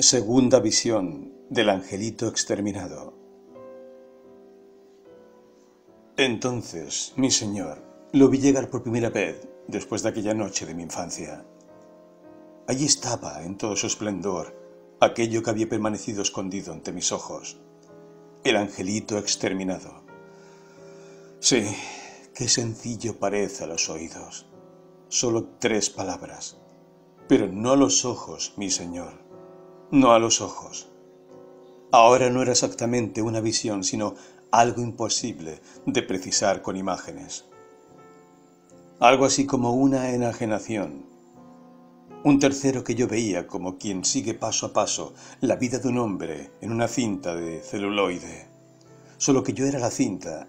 Segunda visión del angelito exterminado. Entonces, mi señor, lo vi llegar por primera vez después de aquella noche de mi infancia. Allí estaba, en todo su esplendor, aquello que había permanecido escondido ante mis ojos, el angelito exterminado. Sí, qué sencillo parece a los oídos. Solo tres palabras, pero no a los ojos, mi señor no a los ojos. Ahora no era exactamente una visión, sino algo imposible de precisar con imágenes. Algo así como una enajenación. Un tercero que yo veía como quien sigue paso a paso la vida de un hombre en una cinta de celuloide. Solo que yo era la cinta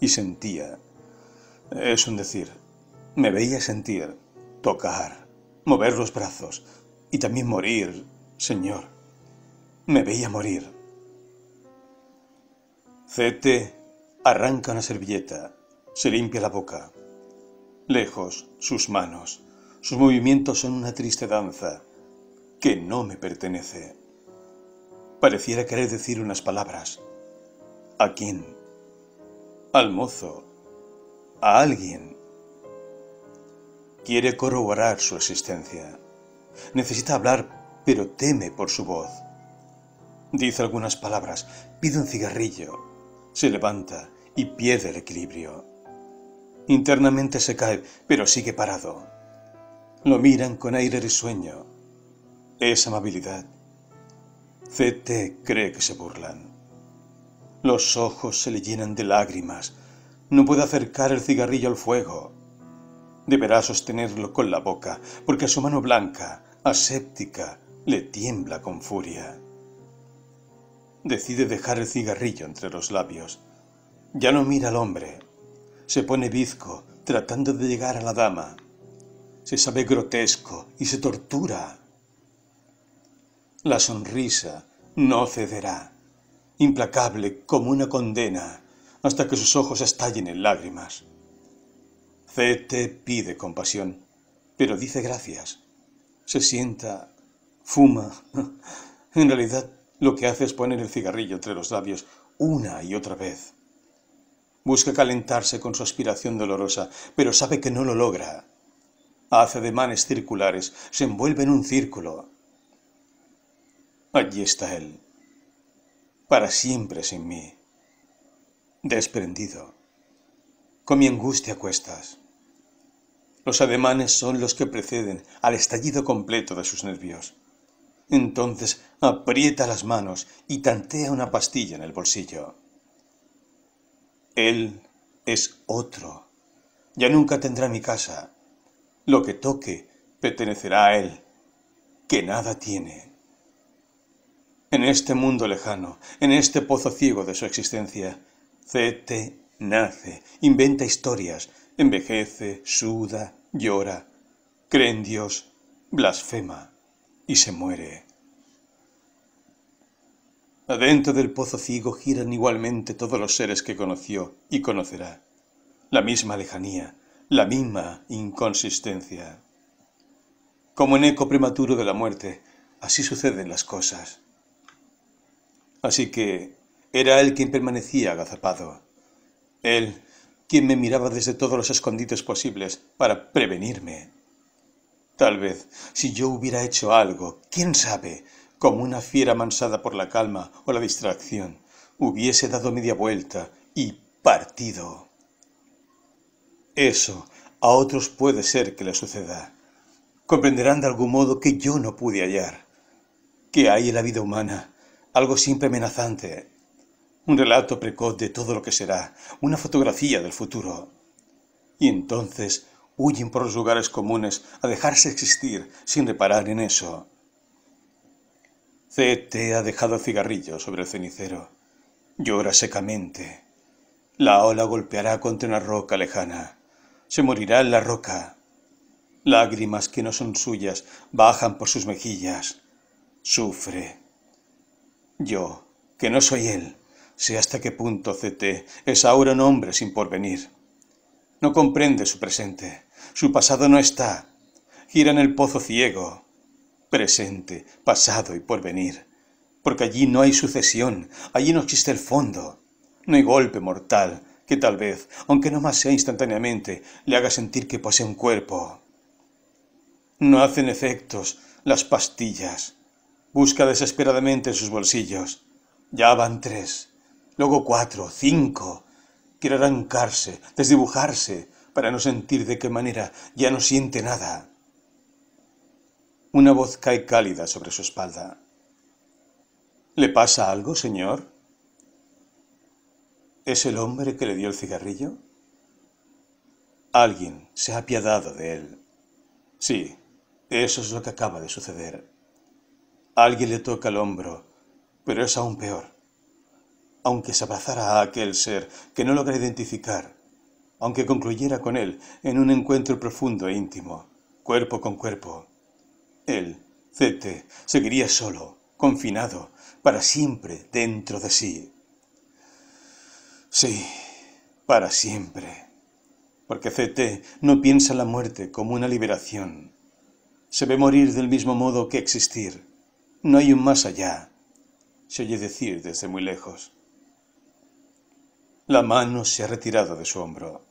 y sentía. Es un decir, me veía sentir, tocar, mover los brazos y también morir Señor, me veía morir. C.T. arranca una servilleta, se limpia la boca. Lejos, sus manos, sus movimientos son una triste danza que no me pertenece. Pareciera querer decir unas palabras. ¿A quién? Al mozo. A alguien. Quiere corroborar su existencia. Necesita hablar pero teme por su voz. Dice algunas palabras, pide un cigarrillo, se levanta y pierde el equilibrio. Internamente se cae, pero sigue parado. Lo miran con aire risueño. Es amabilidad. CT cree que se burlan. Los ojos se le llenan de lágrimas. No puede acercar el cigarrillo al fuego. Deberá sostenerlo con la boca, porque su mano blanca, aséptica, le tiembla con furia. Decide dejar el cigarrillo entre los labios. Ya no mira al hombre. Se pone bizco, tratando de llegar a la dama. Se sabe grotesco y se tortura. La sonrisa no cederá, implacable como una condena, hasta que sus ojos estallen en lágrimas. Cete pide compasión, pero dice gracias. Se sienta fuma. En realidad lo que hace es poner el cigarrillo entre los labios una y otra vez. Busca calentarse con su aspiración dolorosa, pero sabe que no lo logra. Hace ademanes circulares, se envuelve en un círculo. Allí está él, para siempre sin mí, desprendido, con mi angustia cuestas. Los ademanes son los que preceden al estallido completo de sus nervios. Entonces aprieta las manos y tantea una pastilla en el bolsillo. Él es otro. Ya nunca tendrá mi casa. Lo que toque pertenecerá a él, que nada tiene. En este mundo lejano, en este pozo ciego de su existencia, Cete nace, inventa historias, envejece, suda, llora, cree en Dios, blasfema y se muere. Adentro del pozo ciego giran igualmente todos los seres que conoció y conocerá. La misma lejanía, la misma inconsistencia. Como en eco prematuro de la muerte, así suceden las cosas. Así que era él quien permanecía agazapado. Él quien me miraba desde todos los escondites posibles para prevenirme. Tal vez, si yo hubiera hecho algo, quién sabe, como una fiera mansada por la calma o la distracción, hubiese dado media vuelta y partido. Eso a otros puede ser que le suceda. Comprenderán de algún modo que yo no pude hallar, que hay en la vida humana algo siempre amenazante, un relato precoz de todo lo que será, una fotografía del futuro. Y entonces huyen por los lugares comunes a dejarse existir sin reparar en eso. C.T. ha dejado cigarrillos cigarrillo sobre el cenicero. Llora secamente. La ola golpeará contra una roca lejana. Se morirá en la roca. Lágrimas que no son suyas bajan por sus mejillas. Sufre. Yo, que no soy él, sé hasta qué punto CT es ahora un hombre sin porvenir. No comprende su presente. Su pasado no está. Gira en el pozo ciego. Presente, pasado y porvenir. Porque allí no hay sucesión, allí no existe el fondo. No hay golpe mortal que tal vez, aunque no más sea instantáneamente, le haga sentir que posee un cuerpo. No hacen efectos las pastillas. Busca desesperadamente sus bolsillos. Ya van tres, luego cuatro, cinco. Quiere arrancarse, desdibujarse, para no sentir de qué manera ya no siente nada. Una voz cae cálida sobre su espalda. ¿Le pasa algo, señor? ¿Es el hombre que le dio el cigarrillo? Alguien se ha apiadado de él. Sí, eso es lo que acaba de suceder. Alguien le toca el hombro, pero es aún peor. Aunque se abrazara a aquel ser que no logra identificar, aunque concluyera con él en un encuentro profundo e íntimo, cuerpo con cuerpo. Él, C.T., seguiría solo, confinado, para siempre dentro de sí. Sí, para siempre. Porque C.T. no piensa la muerte como una liberación. Se ve morir del mismo modo que existir. No hay un más allá, se oye decir desde muy lejos. La mano se ha retirado de su hombro.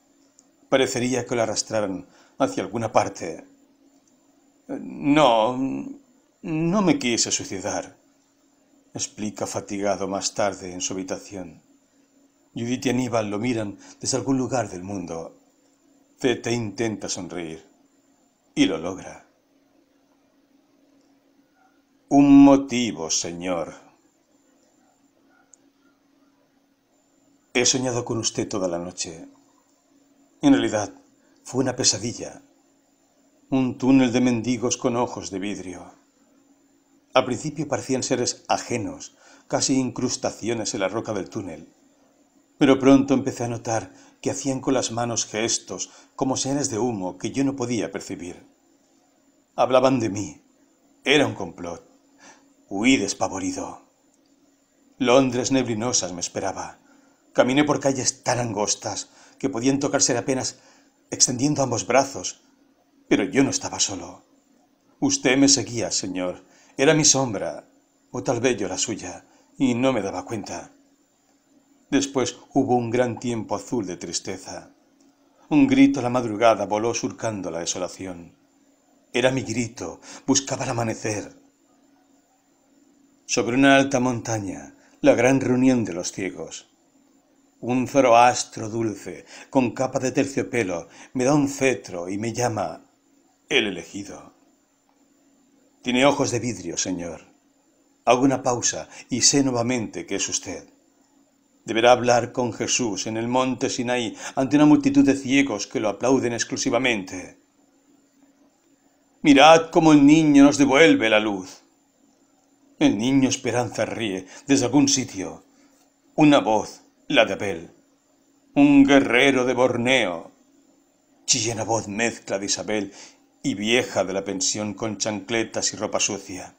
Parecería que lo arrastraran hacia alguna parte. No, no me quise suicidar, explica fatigado más tarde en su habitación. Judith y Aníbal lo miran desde algún lugar del mundo. Tete intenta sonreír y lo logra. Un motivo, señor. He soñado con usted toda la noche. En realidad, fue una pesadilla, un túnel de mendigos con ojos de vidrio. A principio parecían seres ajenos, casi incrustaciones en la roca del túnel, pero pronto empecé a notar que hacían con las manos gestos como seres de humo que yo no podía percibir. Hablaban de mí. Era un complot. Huí despavorido. Londres neblinosas me esperaba. Caminé por calles tan angostas que podían tocarse apenas extendiendo ambos brazos. Pero yo no estaba solo. Usted me seguía, señor. Era mi sombra, o tal vez yo la suya, y no me daba cuenta. Después hubo un gran tiempo azul de tristeza. Un grito a la madrugada voló surcando la desolación. Era mi grito, buscaba el amanecer. Sobre una alta montaña, la gran reunión de los ciegos. Un zoroastro dulce, con capa de terciopelo, me da un cetro y me llama el elegido. Tiene ojos de vidrio, señor. Hago una pausa y sé nuevamente que es usted. Deberá hablar con Jesús en el monte Sinai ante una multitud de ciegos que lo aplauden exclusivamente. Mirad cómo el niño nos devuelve la luz. El niño Esperanza ríe desde algún sitio. Una voz la de Abel, un guerrero de Borneo, chillena voz mezcla de Isabel y vieja de la pensión con chancletas y ropa sucia.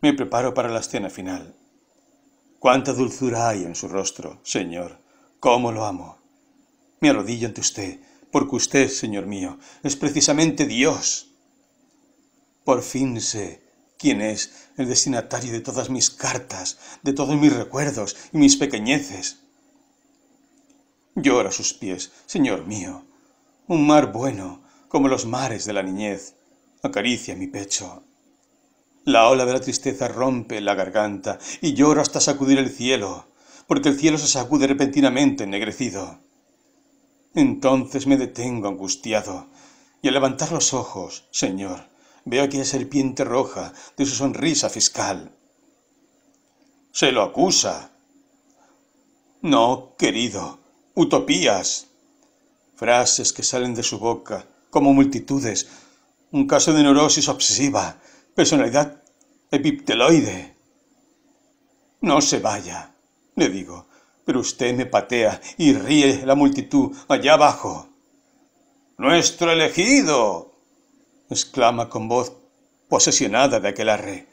Me preparo para la escena final. Cuánta dulzura hay en su rostro, señor, cómo lo amo. Me arrodillo ante usted, porque usted, señor mío, es precisamente Dios. Por fin sé ¿Quién es el destinatario de todas mis cartas, de todos mis recuerdos y mis pequeñeces? Lloro a sus pies, Señor mío. Un mar bueno, como los mares de la niñez, acaricia mi pecho. La ola de la tristeza rompe la garganta y lloro hasta sacudir el cielo, porque el cielo se sacude repentinamente ennegrecido. Entonces me detengo angustiado, y al levantar los ojos, Señor, Veo aquella serpiente roja de su sonrisa fiscal. Se lo acusa. No, querido. Utopías. Frases que salen de su boca, como multitudes. Un caso de neurosis obsesiva. Personalidad epipteloide. No se vaya, le digo, pero usted me patea y ríe la multitud allá abajo. Nuestro elegido, exclama con voz posesionada de aquel arre.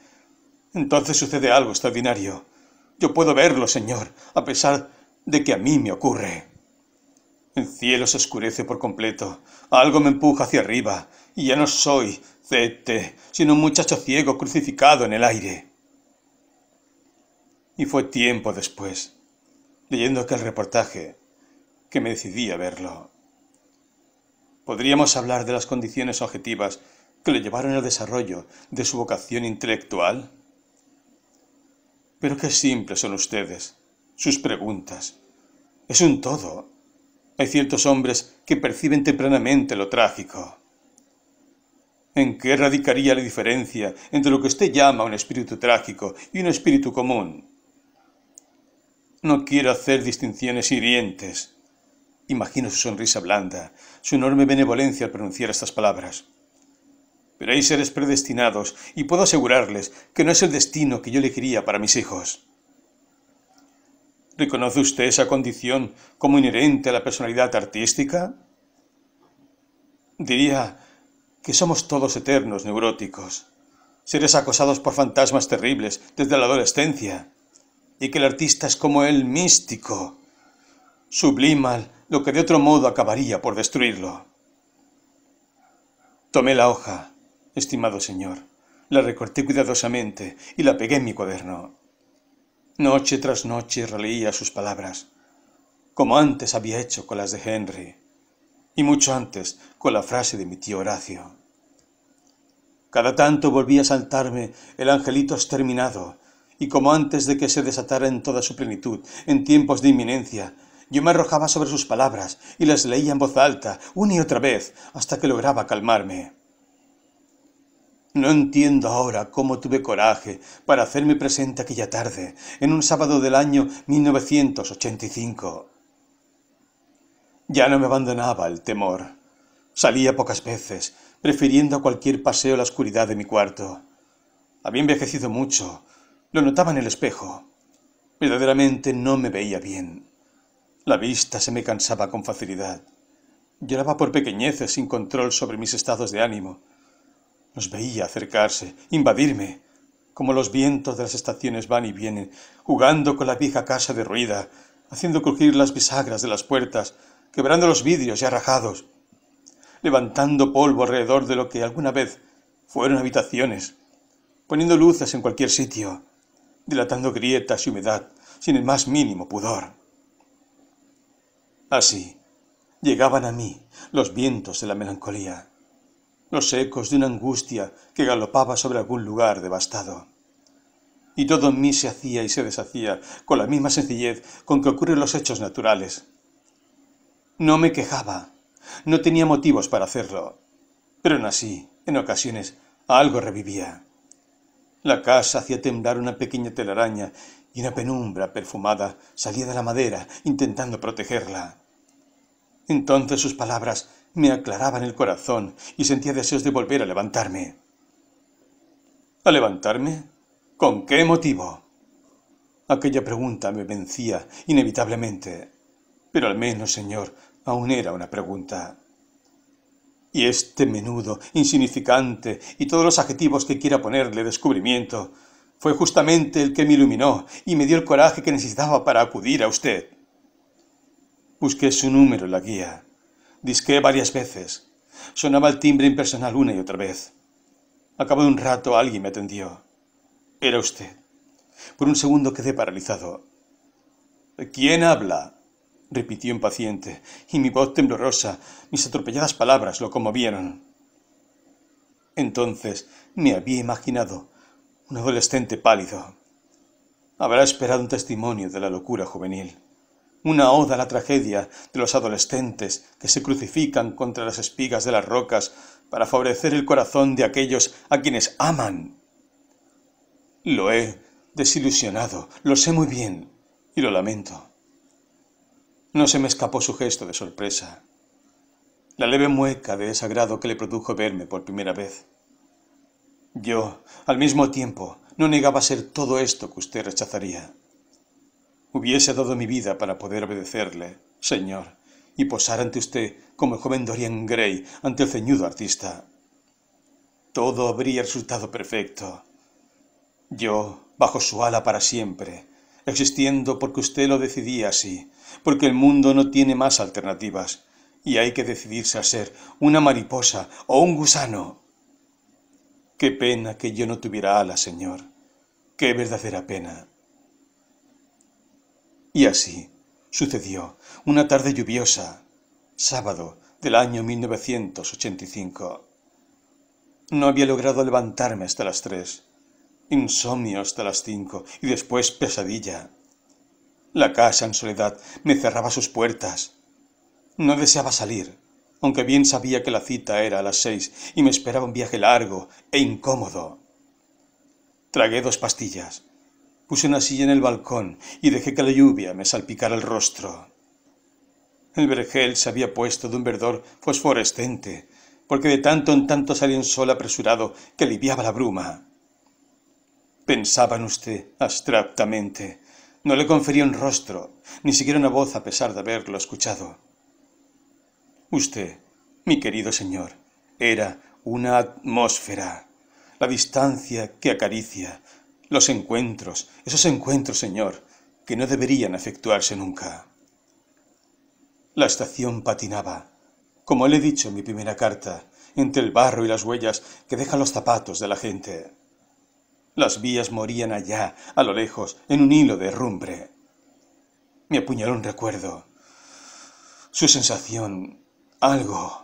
Entonces sucede algo extraordinario. Yo puedo verlo, señor, a pesar de que a mí me ocurre. El cielo se oscurece por completo. Algo me empuja hacia arriba, y ya no soy Cete, sino un muchacho ciego crucificado en el aire. Y fue tiempo después, leyendo aquel reportaje, que me decidí a verlo. Podríamos hablar de las condiciones objetivas que le llevaron al desarrollo de su vocación intelectual. Pero qué simples son ustedes, sus preguntas. Es un todo. Hay ciertos hombres que perciben tempranamente lo trágico. ¿En qué radicaría la diferencia entre lo que usted llama un espíritu trágico y un espíritu común? No quiero hacer distinciones hirientes. Imagino su sonrisa blanda, su enorme benevolencia al pronunciar estas palabras. Pero hay seres predestinados, y puedo asegurarles que no es el destino que yo le para mis hijos. ¿Reconoce usted esa condición como inherente a la personalidad artística? Diría que somos todos eternos neuróticos, seres acosados por fantasmas terribles desde la adolescencia, y que el artista es como el místico, sublimal, lo que de otro modo acabaría por destruirlo. Tomé la hoja, estimado señor, la recorté cuidadosamente y la pegué en mi cuaderno. Noche tras noche releía sus palabras, como antes había hecho con las de Henry, y mucho antes con la frase de mi tío Horacio. Cada tanto volvía a saltarme el angelito exterminado, y como antes de que se desatara en toda su plenitud, en tiempos de inminencia, yo me arrojaba sobre sus palabras y las leía en voz alta, una y otra vez, hasta que lograba calmarme. No entiendo ahora cómo tuve coraje para hacerme presente aquella tarde, en un sábado del año 1985. Ya no me abandonaba el temor. Salía pocas veces, prefiriendo a cualquier paseo la oscuridad de mi cuarto. Había envejecido mucho, lo notaba en el espejo. Verdaderamente no me veía bien. La vista se me cansaba con facilidad. Lloraba por pequeñeces sin control sobre mis estados de ánimo. Los veía acercarse, invadirme, como los vientos de las estaciones van y vienen, jugando con la vieja casa derruida, haciendo crujir las bisagras de las puertas, quebrando los vidrios ya rajados, levantando polvo alrededor de lo que alguna vez fueron habitaciones, poniendo luces en cualquier sitio, dilatando grietas y humedad sin el más mínimo pudor. Así ah, llegaban a mí los vientos de la melancolía, los ecos de una angustia que galopaba sobre algún lugar devastado. Y todo en mí se hacía y se deshacía con la misma sencillez con que ocurren los hechos naturales. No me quejaba, no tenía motivos para hacerlo, pero aún así, en ocasiones, algo revivía. La casa hacía temblar una pequeña telaraña y una penumbra perfumada salía de la madera intentando protegerla. Entonces sus palabras me aclaraban el corazón y sentía deseos de volver a levantarme. ¿A levantarme? ¿Con qué motivo? Aquella pregunta me vencía inevitablemente, pero al menos, señor, aún era una pregunta. Y este menudo, insignificante y todos los adjetivos que quiera ponerle descubrimiento, fue justamente el que me iluminó y me dio el coraje que necesitaba para acudir a usted. Busqué su número en la guía. Disqué varias veces. Sonaba el timbre impersonal una y otra vez. A cabo de un rato alguien me atendió. Era usted. Por un segundo quedé paralizado. ¿Quién habla? repitió impaciente, y mi voz temblorosa, mis atropelladas palabras lo conmovieron. Entonces me había imaginado un adolescente pálido. Habrá esperado un testimonio de la locura juvenil una oda a la tragedia de los adolescentes que se crucifican contra las espigas de las rocas para favorecer el corazón de aquellos a quienes aman. Lo he desilusionado, lo sé muy bien, y lo lamento. No se me escapó su gesto de sorpresa, la leve mueca de desagrado que le produjo verme por primera vez. Yo, al mismo tiempo, no negaba ser todo esto que usted rechazaría. Hubiese dado mi vida para poder obedecerle, señor, y posar ante usted como el joven Dorian Gray ante el ceñudo artista. Todo habría resultado perfecto. Yo, bajo su ala para siempre, existiendo porque usted lo decidía así, porque el mundo no tiene más alternativas, y hay que decidirse a ser una mariposa o un gusano. Qué pena que yo no tuviera ala, señor. Qué verdadera pena. Y así sucedió una tarde lluviosa, sábado del año 1985. No había logrado levantarme hasta las tres, insomnio hasta las cinco y después pesadilla. La casa en soledad me cerraba sus puertas. No deseaba salir, aunque bien sabía que la cita era a las seis y me esperaba un viaje largo e incómodo. Tragué dos pastillas, Puse una silla en el balcón y dejé que la lluvia me salpicara el rostro. El vergel se había puesto de un verdor fosforescente, porque de tanto en tanto salía un sol apresurado que aliviaba la bruma. Pensaba en usted abstractamente. No le confería un rostro, ni siquiera una voz a pesar de haberlo escuchado. Usted, mi querido señor, era una atmósfera, la distancia que acaricia, los encuentros, esos encuentros, Señor, que no deberían efectuarse nunca. La estación patinaba, como le he dicho en mi primera carta, entre el barro y las huellas que dejan los zapatos de la gente. Las vías morían allá, a lo lejos, en un hilo de rumbre. Me apuñaló un recuerdo. Su sensación, algo,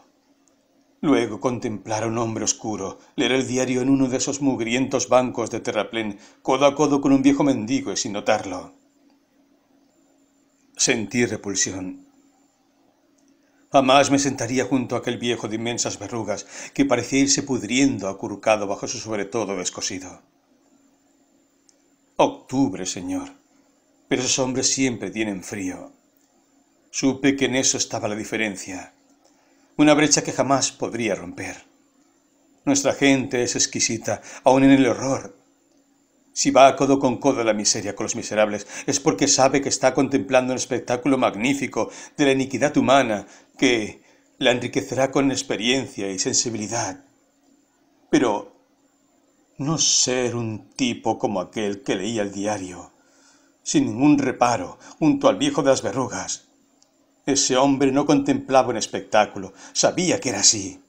Luego contemplar a un hombre oscuro, leer el diario en uno de esos mugrientos bancos de terraplén, codo a codo con un viejo mendigo y sin notarlo. Sentí repulsión. Jamás me sentaría junto a aquel viejo de inmensas verrugas que parecía irse pudriendo acurrucado bajo su sobre todo descosido. Octubre, señor. Pero esos hombres siempre tienen frío. Supe que en eso estaba la diferencia una brecha que jamás podría romper. Nuestra gente es exquisita, aun en el horror. Si va codo con codo la miseria con los miserables, es porque sabe que está contemplando un espectáculo magnífico de la iniquidad humana que la enriquecerá con experiencia y sensibilidad. Pero no ser un tipo como aquel que leía el diario, sin ningún reparo, junto al viejo de las verrugas, ese hombre no contemplaba un espectáculo, sabía que era así.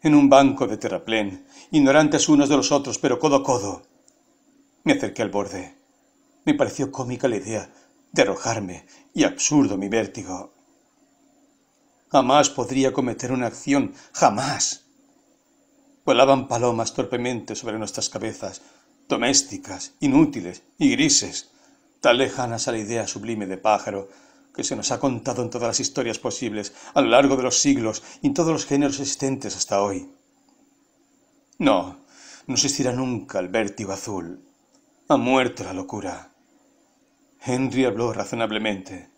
En un banco de terraplén, ignorantes unos de los otros, pero codo a codo. Me acerqué al borde. Me pareció cómica la idea de arrojarme y absurdo mi vértigo. Jamás podría cometer una acción, jamás. Volaban palomas torpemente sobre nuestras cabezas, domésticas, inútiles y grises, tan lejanas a la idea sublime de pájaro que se nos ha contado en todas las historias posibles, a lo largo de los siglos y en todos los géneros existentes hasta hoy. No, no existirá nunca el vértigo azul. Ha muerto la locura. Henry habló razonablemente,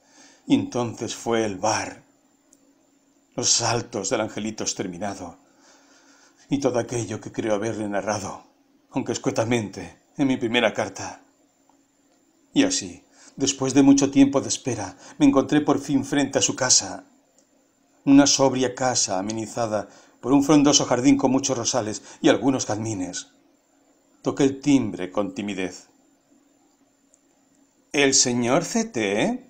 y entonces fue el bar, los saltos del angelito exterminado, y todo aquello que creo haberle narrado, aunque escuetamente, en mi primera carta. Y así, Después de mucho tiempo de espera, me encontré por fin frente a su casa. Una sobria casa amenizada por un frondoso jardín con muchos rosales y algunos calmines. Toqué el timbre con timidez. ¿El señor C.T.?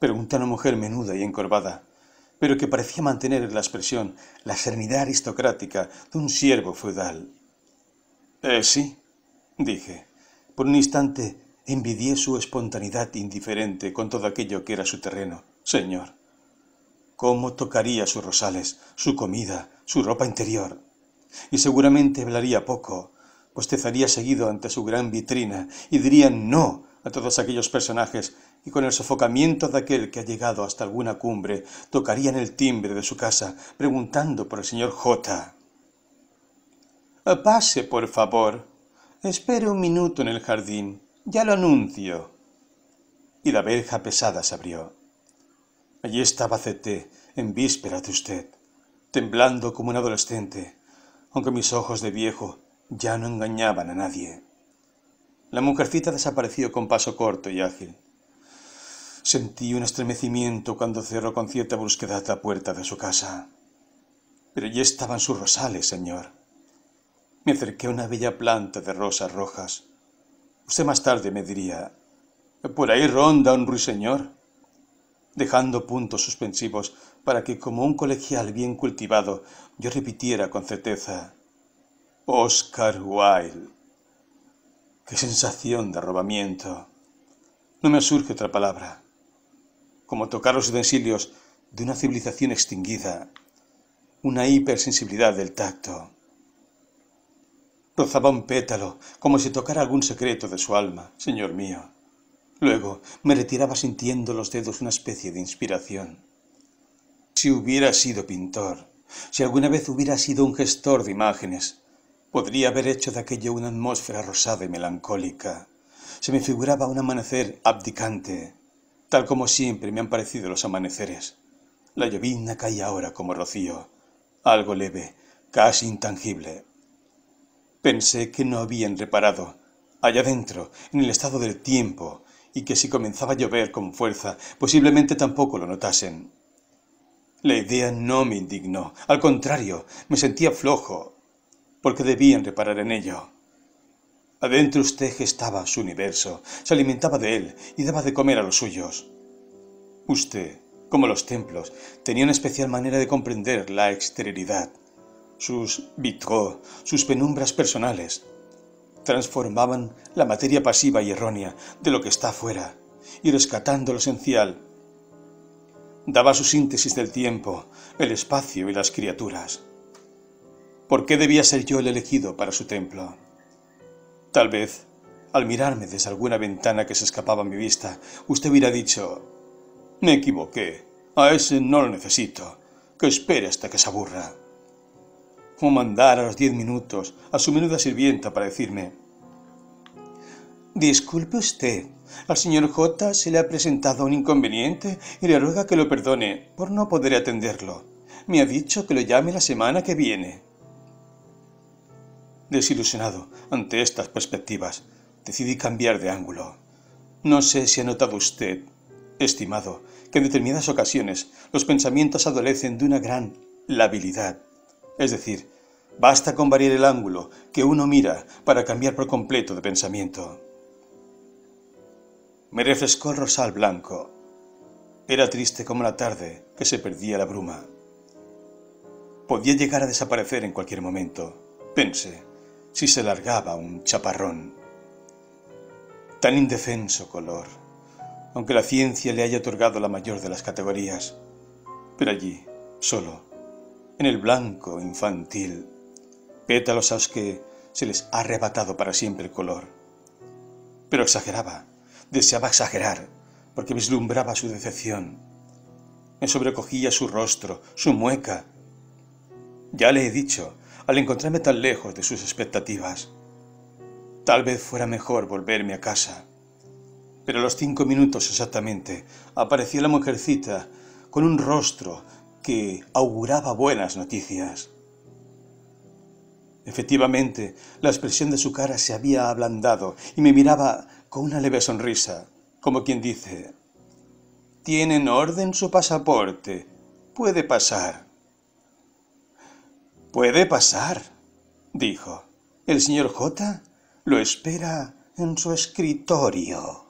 preguntó una mujer menuda y encorvada, pero que parecía mantener la expresión, la serenidad aristocrática de un siervo feudal. Eh, sí, dije. Por un instante Envidié su espontaneidad indiferente con todo aquello que era su terreno. Señor, ¿cómo tocaría sus rosales, su comida, su ropa interior? Y seguramente hablaría poco, bostezaría seguido ante su gran vitrina y diría no a todos aquellos personajes y con el sofocamiento de aquel que ha llegado hasta alguna cumbre, tocarían el timbre de su casa, preguntando por el señor J. Pase, por favor. Espere un minuto en el jardín. Ya lo anuncio. Y la verja pesada se abrió. Allí estaba Ceté, en víspera de usted, temblando como un adolescente, aunque mis ojos de viejo ya no engañaban a nadie. La mujercita desapareció con paso corto y ágil. Sentí un estremecimiento cuando cerró con cierta brusquedad la puerta de su casa. Pero ya estaban sus rosales, señor. Me acerqué a una bella planta de rosas rojas Usted más tarde me diría, por ahí ronda un ruiseñor, dejando puntos suspensivos para que como un colegial bien cultivado yo repitiera con certeza, Oscar Wilde. Qué sensación de arrobamiento. No me surge otra palabra. Como tocar los utensilios de una civilización extinguida, una hipersensibilidad del tacto rozaba un pétalo, como si tocara algún secreto de su alma, señor mío. Luego me retiraba sintiendo los dedos una especie de inspiración. Si hubiera sido pintor, si alguna vez hubiera sido un gestor de imágenes, podría haber hecho de aquello una atmósfera rosada y melancólica. Se me figuraba un amanecer abdicante, tal como siempre me han parecido los amaneceres. La llovizna caía ahora como rocío, algo leve, casi intangible, Pensé que no habían reparado, allá dentro, en el estado del tiempo, y que si comenzaba a llover con fuerza, posiblemente tampoco lo notasen. La idea no me indignó, al contrario, me sentía flojo, porque debían reparar en ello. Adentro usted gestaba su universo, se alimentaba de él y daba de comer a los suyos. Usted, como los templos, tenía una especial manera de comprender la exterioridad, sus vitraux, sus penumbras personales. Transformaban la materia pasiva y errónea de lo que está afuera y rescatando lo esencial. Daba su síntesis del tiempo, el espacio y las criaturas. ¿Por qué debía ser yo el elegido para su templo? Tal vez, al mirarme desde alguna ventana que se escapaba a mi vista, usted hubiera dicho, me equivoqué, a ese no lo necesito, que espere hasta que se aburra mandar a los diez minutos a su menuda sirvienta para decirme Disculpe usted, al señor J se le ha presentado un inconveniente y le ruega que lo perdone por no poder atenderlo. Me ha dicho que lo llame la semana que viene. Desilusionado ante estas perspectivas, decidí cambiar de ángulo. No sé si ha notado usted, estimado, que en determinadas ocasiones los pensamientos adolecen de una gran labilidad. Es decir, basta con variar el ángulo que uno mira para cambiar por completo de pensamiento. Me refrescó el rosal blanco. Era triste como la tarde que se perdía la bruma. Podía llegar a desaparecer en cualquier momento, pensé, si se largaba un chaparrón. Tan indefenso color, aunque la ciencia le haya otorgado la mayor de las categorías. Pero allí, solo, en el blanco infantil, pétalos a los que se les ha arrebatado para siempre el color. Pero exageraba, deseaba exagerar, porque vislumbraba su decepción. Me sobrecogía su rostro, su mueca. Ya le he dicho, al encontrarme tan lejos de sus expectativas, tal vez fuera mejor volverme a casa. Pero a los cinco minutos exactamente apareció la mujercita con un rostro que auguraba buenas noticias. Efectivamente, la expresión de su cara se había ablandado y me miraba con una leve sonrisa, como quien dice, Tiene orden su pasaporte, puede pasar. Puede pasar, dijo. El señor J lo espera en su escritorio.